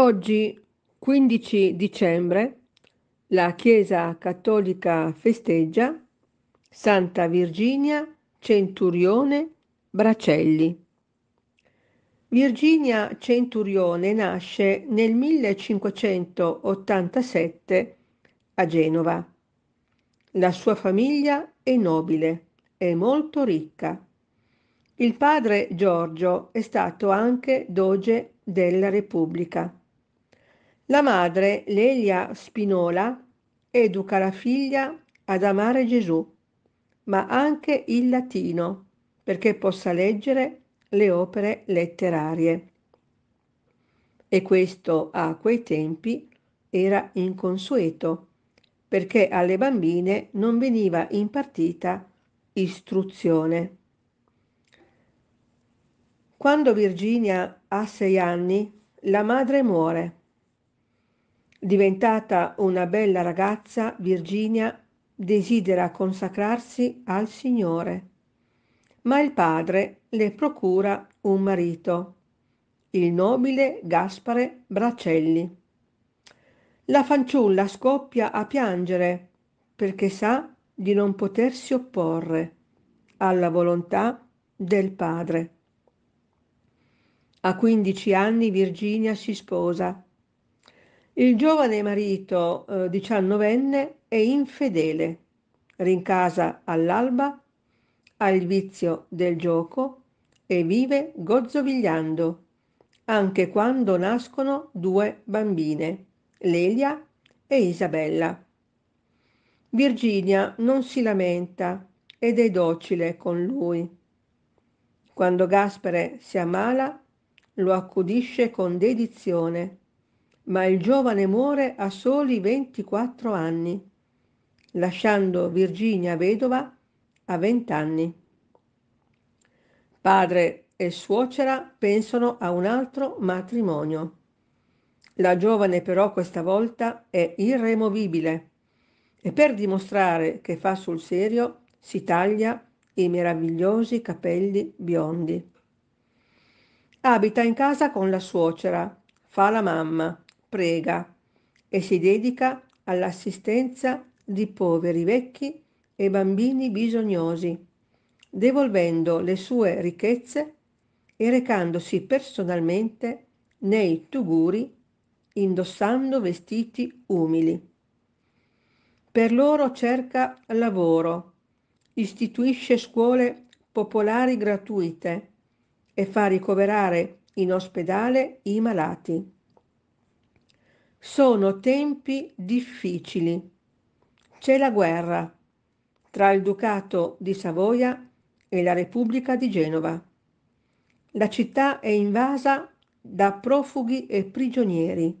Oggi, 15 dicembre, la Chiesa Cattolica festeggia Santa Virginia Centurione Bracelli. Virginia Centurione nasce nel 1587 a Genova. La sua famiglia è nobile e molto ricca. Il padre Giorgio è stato anche doge della Repubblica. La madre, Lelia Spinola, educa la figlia ad amare Gesù, ma anche il latino, perché possa leggere le opere letterarie. E questo a quei tempi era inconsueto, perché alle bambine non veniva impartita istruzione. Quando Virginia ha sei anni, la madre muore Diventata una bella ragazza, Virginia desidera consacrarsi al Signore, ma il padre le procura un marito, il nobile Gaspare Bracelli. La fanciulla scoppia a piangere perché sa di non potersi opporre alla volontà del padre. A 15 anni Virginia si sposa il giovane marito eh, diciannovenne è infedele, rincasa all'alba, ha il vizio del gioco e vive gozzovigliando, anche quando nascono due bambine, Lelia e Isabella. Virginia non si lamenta ed è docile con lui. Quando Gaspare si ammala, lo accudisce con dedizione ma il giovane muore a soli 24 anni, lasciando Virginia vedova a 20 anni. Padre e suocera pensano a un altro matrimonio. La giovane però questa volta è irremovibile e per dimostrare che fa sul serio si taglia i meravigliosi capelli biondi. Abita in casa con la suocera, fa la mamma prega e si dedica all'assistenza di poveri vecchi e bambini bisognosi, devolvendo le sue ricchezze e recandosi personalmente nei tuguri indossando vestiti umili. Per loro cerca lavoro, istituisce scuole popolari gratuite e fa ricoverare in ospedale i malati. Sono tempi difficili. C'è la guerra tra il Ducato di Savoia e la Repubblica di Genova. La città è invasa da profughi e prigionieri.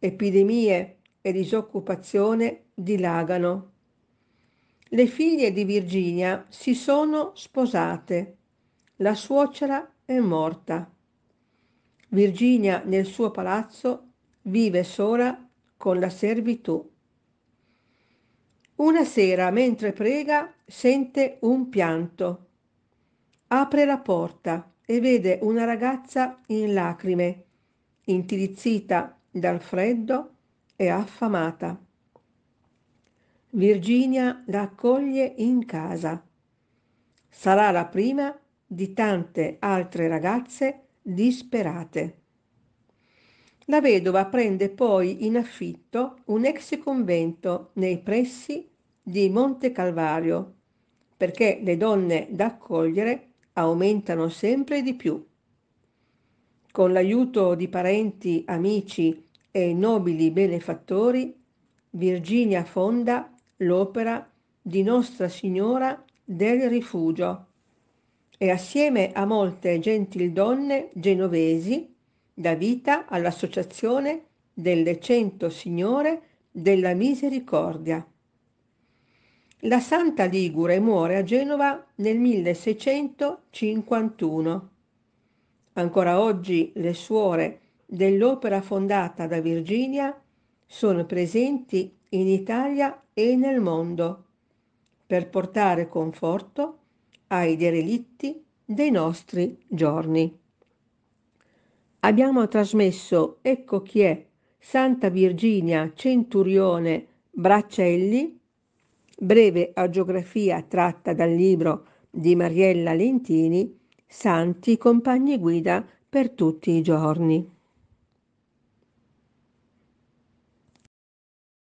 Epidemie e disoccupazione dilagano. Le figlie di Virginia si sono sposate. La suocera è morta. Virginia nel suo palazzo vive sola con la servitù. Una sera, mentre prega, sente un pianto. Apre la porta e vede una ragazza in lacrime, intirizzita dal freddo e affamata. Virginia la accoglie in casa. Sarà la prima di tante altre ragazze disperate. La vedova prende poi in affitto un ex convento nei pressi di Monte Calvario, perché le donne da accogliere aumentano sempre di più. Con l'aiuto di parenti, amici e nobili benefattori, Virginia fonda l'opera di Nostra Signora del Rifugio e assieme a molte gentildonne genovesi dà vita all'associazione delle cento signore della misericordia. La santa Ligure muore a Genova nel 1651. Ancora oggi le suore dell'opera fondata da Virginia sono presenti in Italia e nel mondo per portare conforto ai derelitti dei nostri giorni abbiamo trasmesso Ecco chi è Santa Virginia Centurione Braccelli, breve agiografia tratta dal libro di Mariella Lentini, Santi compagni guida per tutti i giorni.